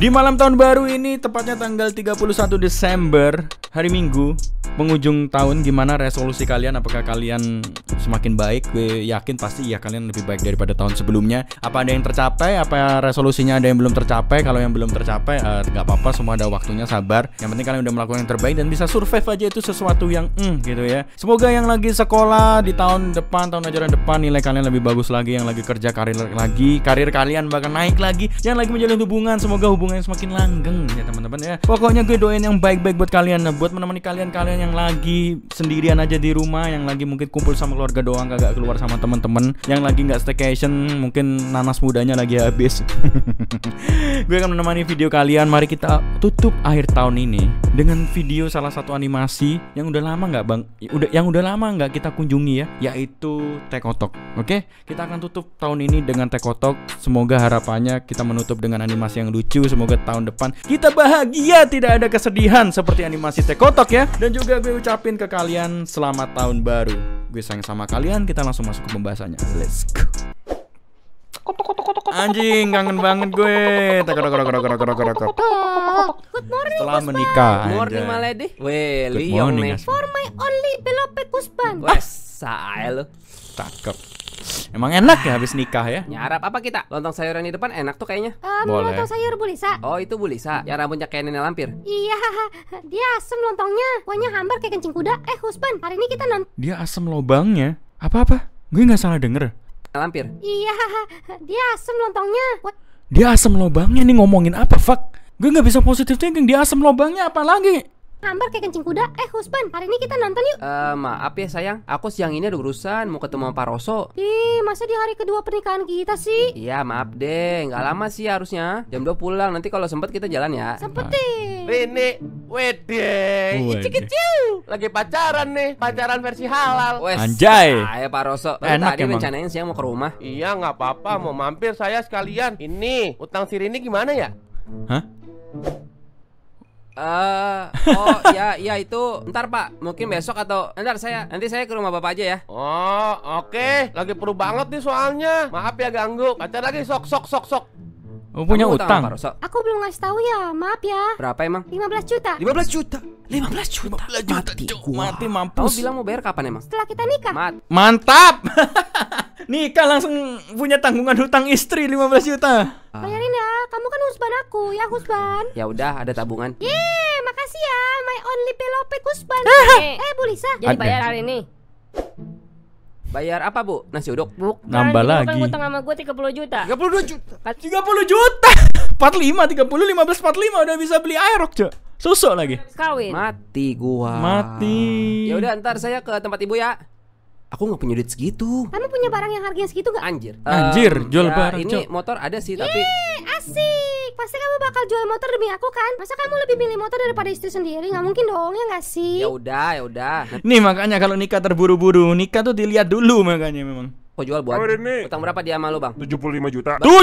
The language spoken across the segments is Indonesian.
Di malam tahun baru ini, tepatnya tanggal 31 Desember, hari Minggu, penghujung tahun gimana resolusi kalian? Apakah kalian semakin baik? Gue yakin pasti ya kalian lebih baik daripada tahun sebelumnya. Apa ada yang tercapai? Apa resolusinya ada yang belum tercapai? Kalau yang belum tercapai, eh, nggak uh, apa-apa, semua ada waktunya, sabar. Yang penting kalian udah melakukan yang terbaik dan bisa survive aja itu sesuatu yang mm, gitu ya. Semoga yang lagi sekolah di tahun depan, tahun ajaran depan nilai kalian lebih bagus lagi, yang lagi kerja karir lagi, karir kalian bakal naik lagi, yang lagi menjalin hubungan, semoga hubungan hubungan yang semakin langgeng ya teman-teman ya. Pokoknya gue doain yang baik-baik buat kalian nah, buat menemani kalian-kalian yang lagi sendirian aja di rumah, yang lagi mungkin kumpul sama keluarga doang kagak keluar sama teman-teman, yang lagi nggak staycation, mungkin nanas mudanya lagi habis. gue akan menemani video kalian. Mari kita tutup akhir tahun ini dengan video salah satu animasi yang udah lama nggak bang, udah yang udah lama nggak kita kunjungi ya, yaitu Tekotok. Oke, kita akan tutup tahun ini dengan Tekotok. Semoga harapannya kita menutup dengan animasi yang lucu, Semoga tahun depan kita bahagia, tidak ada kesedihan seperti animasi tekotok ya. Dan juga gue ucapin ke kalian selamat tahun baru. Gue sayang sama kalian, kita langsung masuk ke pembahasannya. Let's go. Anjing, kangen banget gue. Setelah menikah. Good morning, Maledi. Well, Good morning. For my only beloved husband. Wes. Biasa aja lo Cakep Emang enak ya habis nikah ya? Nyarap apa kita? Lontong sayur yang di depan enak tuh kayaknya. Um, boleh. Lontong sayur Bu Lisa. Oh, itu Bu Lisa. Yang rambutnya kayak nenek lampir. Iya, dia asem lontongnya. Kuahnya hambar kayak kencing kuda. Eh, husband, hari ini kita non. Dia asem lobangnya. Apa-apa? Gue nggak salah denger. Lampir. Iya, dia asem lontongnya. Dia asem lobangnya nih ngomongin apa, fuck? Gue nggak bisa positif thinking. Dia asem lobangnya apa lagi? hambar kayak kencing kuda. Eh, Husban, hari ini kita nonton yuk. Eh, uh, maaf ya sayang, aku siang ini ada urusan mau ketemu Pak Roso. Ih, masa di hari kedua pernikahan kita sih? Iya, maaf deh, Gak lama sih harusnya. Jam 2 pulang, nanti kalau sempet kita jalan ya. Sempet deh. Nah. Ini Wede, kecil lagi pacaran nih, pacaran versi halal. Wes, Anjay. Ayo ah, ya, Pak Roso, Baru Enak tadi emang. rencanain siang mau ke rumah. Iya, nggak apa-apa, mau mampir saya sekalian. Ini utang ini gimana ya? Hah? Uh, oh ya ya itu ntar pak mungkin besok atau ntar saya nanti saya ke rumah bapak aja ya oh oke okay. lagi perlu banget nih soalnya maaf ya ganggu baca lagi sok sok sok sok Oh, punya Kamu utang. Apa, Aku belum ngasih tahu ya. Maaf ya. Berapa emang? 15 juta. 15 juta. 15 juta. 15 juta. Mati, gua. mati mampus. Kamu bilang mau bayar kapan emang? Setelah kita nikah. Mat. Mantap. nikah langsung punya tanggungan hutang istri 15 juta. Ah. Bayarin ya. Kamu kan husban aku, ya husban. Ya udah, ada tabungan. Yeay, makasih ya. My only pelope husban. eh, Bu Lisa. Jadi bayar hari ini. Bayar apa bu? Nasi uduk? Bukan. Nambah lagi. Bang utang sama gue 30 juta. 32 juta. 30 juta. 45, 30, 15, 45 udah bisa beli aerox cok. Susuk lagi. Kawin. Mati gua. Mati. Ya udah ntar saya ke tempat ibu ya aku nggak punya duit segitu. Kamu punya barang yang harganya segitu nggak? Anjir. Um, Anjir, jual ya, barang. Ini cok. motor ada sih, Yeay, tapi asik. Pasti kamu bakal jual motor demi aku kan? Masa kamu lebih milih motor daripada istri sendiri? Gak mungkin dong, ya nggak sih? Ya udah, ya udah. Nih makanya kalau nikah terburu-buru, nikah tuh dilihat dulu makanya memang. Kau jual buat utang berapa dia malu bang? 75 juta 75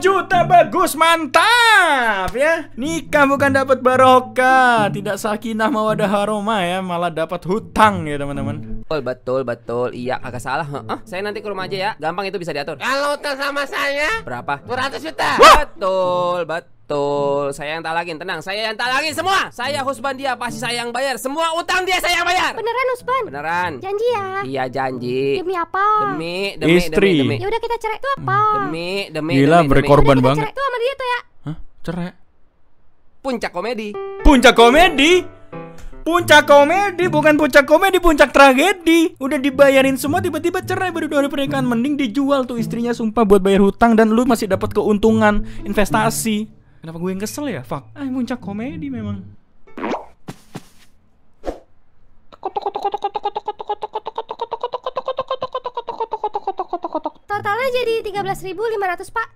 juta bagus mantap ya Nikah bukan dapat barokah Tidak sakinah mawadah haroma ya Malah dapat hutang ya teman-teman Betul, betul, betul. Iya, agak salah. Huh? Saya nanti ke rumah aja ya. Gampang itu bisa diatur. Kalau utang sama saya berapa? 200 juta. Betul, betul. Betul, saya yang tak lagi, tenang, saya yang tak lagi semua Saya Husban dia, pasti saya yang bayar Semua utang dia saya yang bayar Beneran Husban? Beneran Janji ya? Iya janji Demi apa? Demi, demi, Istri. demi, demi. Yaudah kita cerai, itu apa? Demi, demi, Gila demi, berkorban demi. banget Itu sama dia tuh ya Hah? Cerai? Puncak komedi Puncak komedi? Puncak komedi bukan puncak komedi, puncak tragedi. Udah dibayarin semua tiba-tiba cerai baru dua hari pernikahan mending dijual tuh istrinya sumpah buat bayar hutang dan lu masih dapat keuntungan investasi. Kenapa gue yang kesel ya? Fuck. Ah, puncak komedi memang. Totalnya jadi 13.500, Pak.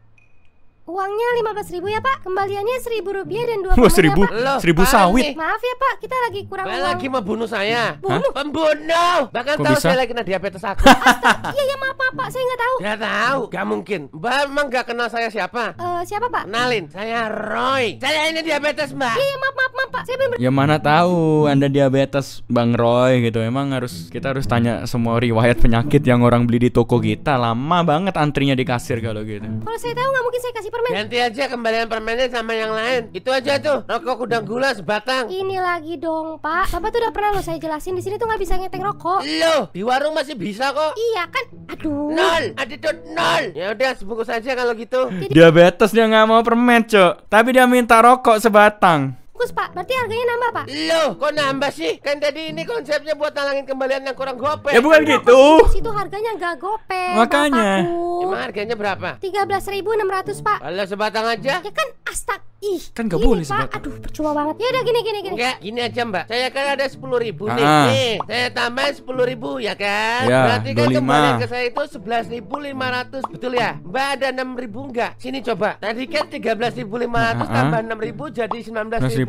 Uangnya lima belas ribu ya pak Kembaliannya seribu rupiah dan dua puluh ribu. seribu ya, sawit Maaf ya pak Kita lagi kurang uang lagi membunuh saya Bunuh Pembunuh Bahkan Kok tahu bisa? saya lagi kena diabetes aku Astaga Iya, iya maaf maaf pak Saya nggak tahu Nggak tahu Gak mungkin Mbak emang nggak kenal saya siapa uh, Siapa pak Nalin. Saya Roy Saya ini diabetes mbak Iya, iya maaf maaf maaf pak saya benar. Ya mana tahu Anda diabetes Bang Roy gitu Emang harus Kita harus tanya semua riwayat penyakit Yang orang beli di toko kita Lama banget antrinya di kasir kalau gitu Kalau saya tahu nggak mungkin saya kasih permen. Ganti aja kembalian permennya sama yang lain. Itu aja tuh. Rokok udang gula sebatang. Ini lagi dong, Pak. Bapak tuh udah pernah loh saya jelasin di sini tuh gak bisa ngeteng rokok. Lo di warung masih bisa kok. Iya kan? Aduh. Nol. Aditut nol. Ya udah sebungkus aja kalau gitu. Jadi... Diabetes dia nggak mau permen, Cok. Tapi dia minta rokok sebatang fokus pak Berarti harganya nambah pak Loh kok nambah sih Kan tadi ini konsepnya buat nalangin kembalian yang kurang gope Ya bukan gitu Itu harganya gak gope Makanya bapakku. Emang harganya berapa? 13.600 pak Kalau sebatang aja Ya kan astag Ih, kan gak boleh pak. Sebatang. Aduh, percuma banget. Ya udah gini gini gini. Enggak, gini aja mbak. Saya kan ada sepuluh ribu nih. Ah. nih. Saya tambah sepuluh ribu ya kan. Ya, Berarti kan 25. kembali ke saya itu sebelas ribu lima ratus betul ya? Mbak ada enam ribu enggak? Sini coba. Tadi kan tiga belas ribu lima ratus ah, ah. tambah enam ribu jadi sembilan belas ribu. 16500.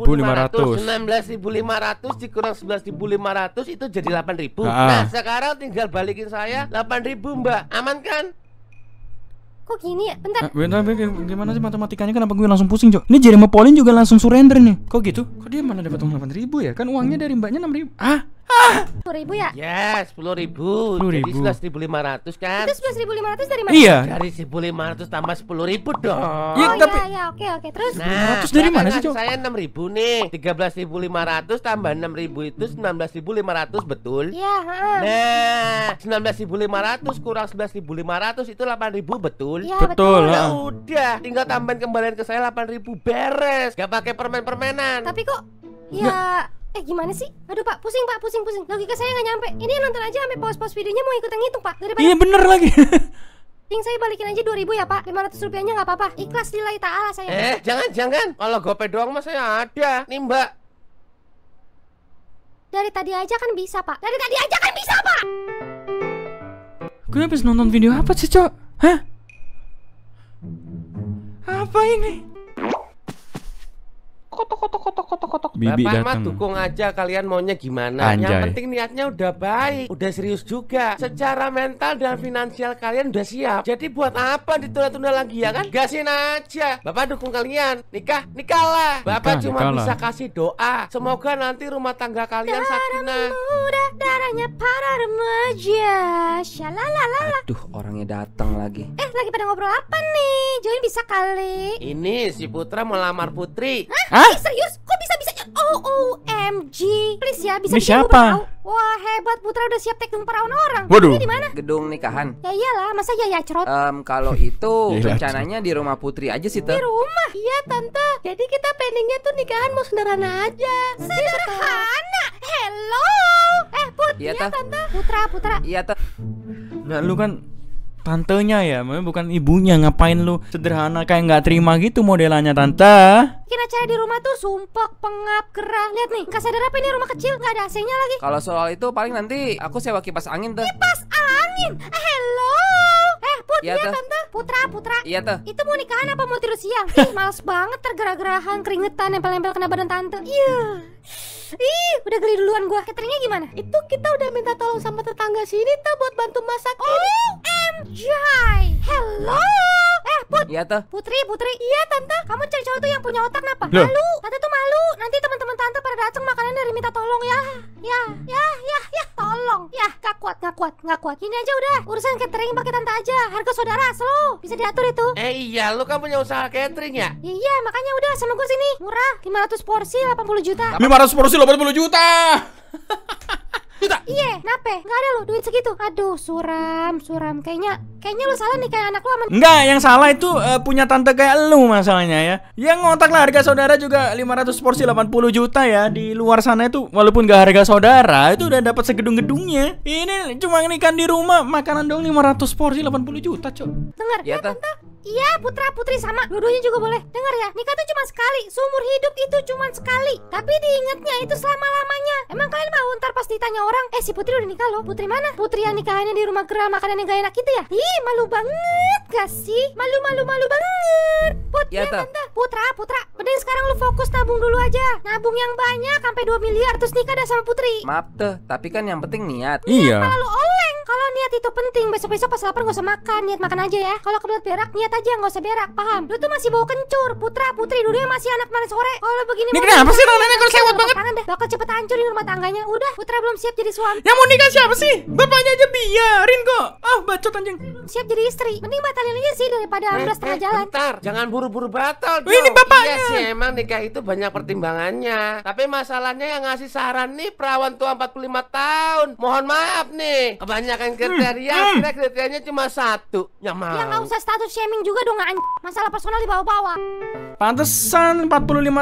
dikurang 11500 itu jadi 8000. Nah, sekarang tinggal balikin saya 8000, Mbak. Aman kan? kok gini ya? Bentar. Eh, bentar, gimana sih matematikanya? Kenapa gue langsung pusing, Cok? Ini Jeremy Pauline juga langsung surrender nih. Kok gitu? Kok dia mana dapat uang ribu ya? Kan uangnya dari mbaknya ribu. Ah, Sepuluh ribu ya? Ya, sepuluh ribu. Sepuluh ribu. sebelas ribu lima ratus kan? Itu sebelas ribu lima ratus dari mana? Iya. Dari seribu lima ratus tambah sepuluh ribu dong. Oh, iya, oh, tapi... iya, iya, oke, oke. Terus? Nah, dari ya mana kan, sih, kan? Cok? Saya enam ribu nih. Tiga belas ribu lima ratus tambah enam ribu itu sembilan belas ribu lima ratus betul? Iya. Nah, sembilan belas ribu lima ratus kurang sebelas ribu lima ratus itu delapan ribu betul? Iya, betul. betul. Nah, udah, tinggal tambahin kembalian ke saya delapan ribu beres. Gak pakai permen-permenan. Tapi kok? Ya, Nggak. Eh gimana sih? Aduh pak, pusing pak, pusing pusing. Logika saya nggak nyampe. Ini nonton aja sampai pause-pause videonya mau ikutan ngitung pak. Daripada iya bener lagi. Ting saya balikin aja dua ribu ya pak lima ratus rupiahnya nggak apa-apa Ikhlas nilai ta'ala saya Eh jangan jangan Kalau gope doang mah saya ada Nih mbak Dari tadi aja kan bisa pak Dari tadi aja kan bisa pak Gue habis nonton video apa sih cok? Hah? Apa ini? kotok Bibi Bapak mah dukung aja kalian maunya gimana Anjay. Yang penting niatnya udah baik Udah serius juga Secara mental dan finansial kalian udah siap Jadi buat apa ditunda-tunda lagi ya kan Gasin aja Bapak dukung kalian Nikah, nikah lah Bapak nikah, cuma nikah bisa kasih doa Semoga nanti rumah tangga kalian Darah sakinah muda, darahnya para remaja Shalalalala Aduh orangnya datang lagi Eh lagi pada ngobrol apa nih? Join bisa kali Ini si Putra mau lamar Putri Hah? Hah? Eh, serius? OMG. Please ya, bisa Ini siapa? Wah, hebat Putra udah siap tekun perawan orang. Waduh. Ini di mana? Gedung nikahan. Ya iyalah, masa ya ya cerot. Um, kalau itu rencananya di rumah Putri aja sih, tuh. Di rumah? Iya, Tante. Jadi kita pendingnya tuh nikahan mau sederhana aja. Sederhana. Hello. Eh, Put. Iya, ya, Tante. Putra, Putra. Iya, Tante. Nah, lu kan tantenya ya, memang bukan ibunya. Ngapain lu sederhana kayak nggak terima gitu modelannya tante? Kira cari di rumah tuh sumpok, pengap, kerah. Lihat nih, kasih sadar apa ini rumah kecil, nggak ada AC-nya lagi. Kalau soal itu paling nanti aku sewa kipas angin tuh. Kipas angin, eh, hello. Put, ya, iya tuh. tante Putra, Putra Iya tuh Itu mau nikahan apa mau tidur siang? Ih, males banget tergerah-gerahan, keringetan, nempel-nempel kena badan tante Iya Ih, udah geli duluan gua. Cateringnya gimana? Itu kita udah minta tolong sama tetangga sini ta buat bantu masak. Oh, MJ. Hello. Put. Iya tuh. Putri, Putri. Iya, Tante. Kamu cari cowok tuh yang punya otak kenapa? Malu. Tante tuh malu. Nanti teman-teman Tante pada datang makanan dari minta tolong ya. Ya, ya, ya, ya, tolong. Ya, gak kuat, gak kuat, gak kuat. Ini aja udah. Urusan catering pakai Tante aja. Harga saudara slow. Bisa diatur itu. Eh iya, lu kan punya usaha catering ya? Iya, makanya udah sama gue sini. Murah, 500 porsi 80 juta. 500 porsi 80 juta. Kenapa? Nggak ada lo duit segitu. Aduh, suram, suram. Kayaknya kayaknya lo salah nih kayak anak lo Enggak, yang salah itu uh, punya tante kayak lo masalahnya ya. Yang ngotak lah harga saudara juga 500 porsi 80 juta ya. Di luar sana itu walaupun gak harga saudara itu udah dapat segedung-gedungnya. Ini cuma ikan di rumah makanan dong 500 porsi 80 juta, Cok. Dengar, ya, ya tante. Iya, putra putri sama. Dua-duanya juga boleh. Dengar ya, nikah tuh cuma sekali. Seumur hidup itu cuma sekali. Tapi diingatnya itu selama-lamanya. Emang kalian mau ntar pas ditanya orang, "Eh, si putri udah nikah loh." Putri mana? Putri yang nikahannya di rumah gerak makanan yang gak enak itu ya? Ih, malu banget gak sih? Malu malu malu banget. Put, ya, ya tante. Putra, putra. Mending sekarang lu fokus tabung dulu aja. Nabung yang banyak sampai 2 miliar terus nikah dah sama putri. Maaf tuh, tapi kan yang penting niat. Iya. iya. Malah lu kalau niat itu penting, besok-besok pas lapar gak usah makan, niat makan aja ya. Kalau kebelet berak, niat aja gak usah berak, paham? Lu tuh masih bau kencur, putra, putri, dunia masih anak mana sore. Kalau begini Ini kenapa sih nenek kalau sewot banget? Tangan deh, bakal cepet hancurin rumah tangganya. Udah, putra belum siap jadi suami. Yang mau nikah siapa sih? Bapaknya aja biarin kok. Ah, oh, bacot anjing. Siap jadi istri. Mending batalin aja sih daripada eh, ambles eh, tengah jalan. Bentar, jangan buru-buru batal. Oh, ini bapaknya. Iya sih, emang nikah itu banyak pertimbangannya. Tapi masalahnya yang ngasih saran nih perawan tua 45 tahun. Mohon maaf nih, kebanyakan kebanyakan hmm, kriteria, hmm. kira kriterianya cuma satu. Yang ya, mau. Ya nggak usah status shaming juga dong, an... masalah personal dibawa-bawa. Pantesan 45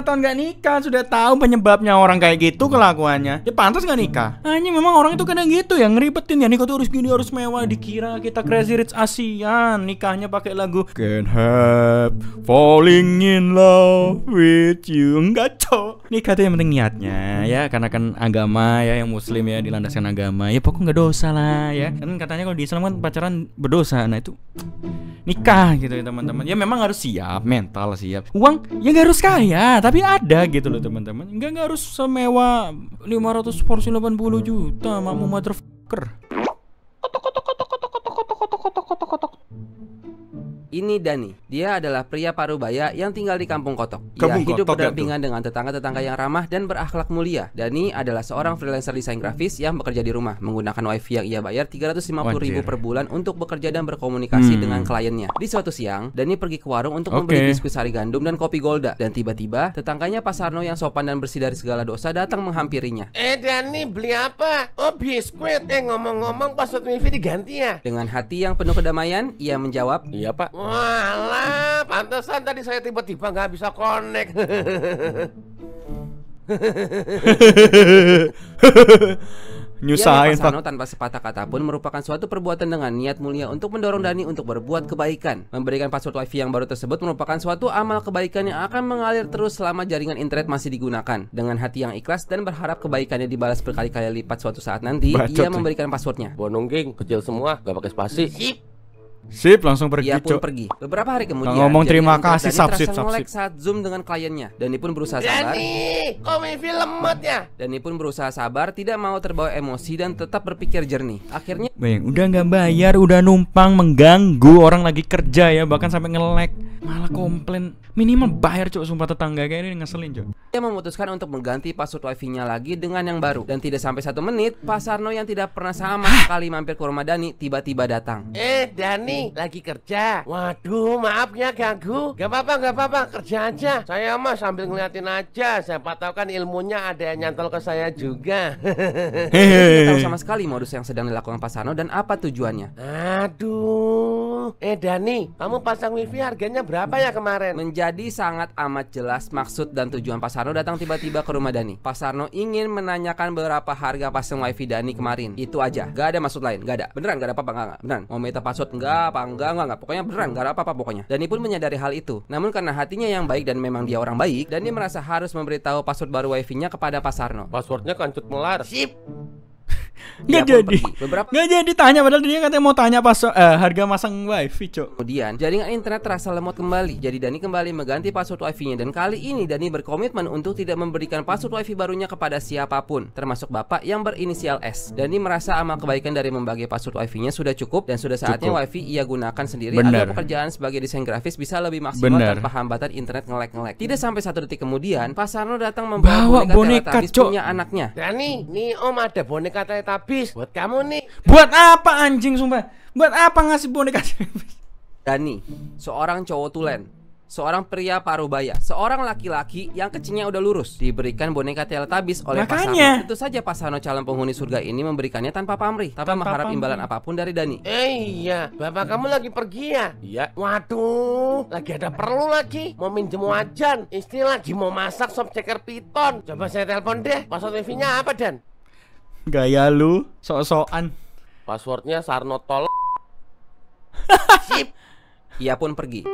tahun gak nikah Sudah tahu penyebabnya orang kayak gitu kelakuannya Ya pantas gak nikah Hanya memang orang itu kadang gitu ya Ngeribetin ya Nikah tuh harus gini harus mewah Dikira kita crazy rich Asian Nikahnya pakai lagu Can't help falling in love with you Enggak cok nikah tuh yang penting niatnya ya karena kan agama ya yang muslim ya dilandaskan agama ya pokoknya nggak dosa lah ya kan katanya kalau di Islam kan pacaran berdosa nah itu nikah gitu ya teman-teman ya memang harus siap mental siap uang ya nggak harus kaya tapi ada gitu loh teman-teman nggak nggak harus semewa 500 porsi 80 juta mamu motherfucker kotok kotok kotok kotok kotok kotok kotok kotok kotok ini Dani. Dia adalah pria parubaya yang tinggal di Kampung Kotok. Kampung Ia hidup Kotok ya, berdampingan dengan tetangga-tetangga yang ramah dan berakhlak mulia. Dani adalah seorang freelancer desain grafis yang bekerja di rumah menggunakan wifi yang ia bayar 350 ribu per bulan untuk bekerja dan berkomunikasi hmm. dengan kliennya. Di suatu siang, Dani pergi ke warung untuk okay. membeli biskuit sari gandum dan kopi Golda dan tiba-tiba tetangganya Pak Sarno yang sopan dan bersih dari segala dosa datang menghampirinya. Eh Dani, beli apa? Oh, biskuit. Eh ngomong-ngomong password wifi diganti ya? Dengan hati yang penuh kedamaian, ia menjawab, "Iya, Pak." Walah, pantesan tadi saya tiba-tiba nggak bisa connect. Nyusahin ya, Pak tanpa sepatah kata pun merupakan suatu perbuatan dengan niat mulia untuk mendorong Dani untuk berbuat kebaikan. Memberikan password wifi yang baru tersebut merupakan suatu amal kebaikan yang akan mengalir terus selama jaringan internet masih digunakan. Dengan hati yang ikhlas dan berharap kebaikannya dibalas berkali-kali lipat suatu saat nanti, Bacot ia memberikan passwordnya. Bonungging, kecil semua, gak pakai spasi. Sip. Sip, langsung pergi. Ia pun cok. pergi. Beberapa hari kemudian, Nggak ngomong terima kasih subsip subsip. saat zoom dengan kliennya. Dani pun berusaha sabar. Dani, komedi lemotnya. Dani pun berusaha sabar, tidak mau terbawa emosi dan tetap berpikir jernih. Akhirnya, Bang, udah nggak bayar, udah numpang mengganggu orang lagi kerja ya, bahkan sampai ngelek. Malah komplain. Minimal bayar cok sumpah tetangga kayak ini ngeselin cok. Dia memutuskan untuk mengganti password wifi-nya lagi dengan yang baru dan tidak sampai satu menit, Pasarno yang tidak pernah sama sekali mampir ke rumah Dani tiba-tiba datang. Eh, Dani, lagi kerja waduh maafnya ganggu gak apa-apa gak apa-apa kerja aja saya mah sambil ngeliatin aja saya tahu kan ilmunya ada yang nyantol ke saya juga hehehe tahu sama sekali modus yang sedang dilakukan Pak Sano dan apa tujuannya aduh Eh Dani, kamu pasang wifi harganya berapa ya kemarin? Menjadi sangat amat jelas maksud dan tujuan Pak Sarno datang tiba-tiba ke rumah Dani. Pak Sarno ingin menanyakan berapa harga pasang wifi Dani kemarin. Itu aja, gak ada maksud lain, gak ada. Beneran gak ada apa-apa, gak, gak. Beneran. Mau minta password nggak apa enggak, enggak, enggak. Pokoknya beneran gak ada apa-apa pokoknya. Dani pun menyadari hal itu. Namun karena hatinya yang baik dan memang dia orang baik, Dani merasa harus memberitahu password baru wifi-nya kepada Pak Sarno. Passwordnya kancut melar. Sip nggak ya, jadi beberapa nggak jadi tanya padahal dia katanya mau tanya pas uh, harga masang wifi cok kemudian jaringan internet terasa lemot kembali jadi Dani kembali mengganti password wifi nya dan kali ini Dani berkomitmen untuk tidak memberikan password wifi barunya kepada siapapun termasuk bapak yang berinisial S Dani merasa amal kebaikan dari membagi password wifi nya sudah cukup dan sudah saatnya cukup. wifi ia gunakan sendiri Bener. agar pekerjaan sebagai desain grafis bisa lebih maksimal Bener. tanpa hambatan internet ngelek-ngelek tidak sampai satu detik kemudian Pasarno datang membawa boneka, boneka cok punya anaknya Dani nih om ada boneka habis buat kamu nih. Buat apa anjing sumpah? Buat apa ngasih boneka Dani, seorang cowok tulen, seorang pria parubaya, seorang laki-laki yang kecilnya udah lurus diberikan boneka Teletubbies oleh Makanya. Pasano. Tentu saja Pasano calon penghuni surga ini memberikannya tanpa pamrih, tanpa, tanpa mengharap imbalan apapun dari Dani. Eh iya, bapak kamu lagi pergi ya? Iya. Waduh, lagi ada perlu lagi, mau minjem wajan. Istri lagi mau masak sop ceker piton. Coba saya telepon deh. Password tv nya apa, Dan? Gaya lu, sok-sokan. Passwordnya Sarno tol. Sip. Ia pun pergi.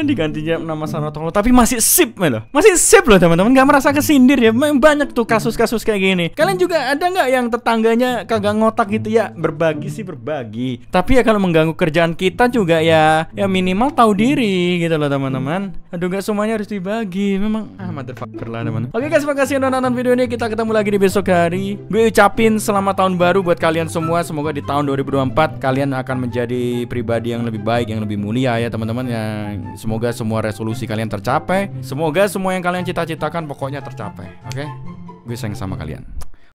Kan digantinya nama Sanotolo tapi masih sip loh masih sip loh teman-teman nggak merasa kesindir ya memang banyak tuh kasus-kasus kayak gini kalian juga ada nggak yang tetangganya kagak ngotak gitu ya berbagi sih berbagi tapi ya kalau mengganggu kerjaan kita juga ya ya minimal tahu diri gitu loh teman-teman aduh nggak semuanya harus dibagi memang ah motherfucker lah teman teman oke guys makasih udah nonton video ini kita ketemu lagi di besok hari gue ucapin selamat tahun baru buat kalian semua semoga di tahun 2024 kalian akan menjadi pribadi yang lebih baik yang lebih mulia ya teman-teman yang Semoga semua resolusi kalian tercapai. Semoga semua yang kalian cita-citakan pokoknya tercapai. Oke? Okay? Gue sayang sama kalian.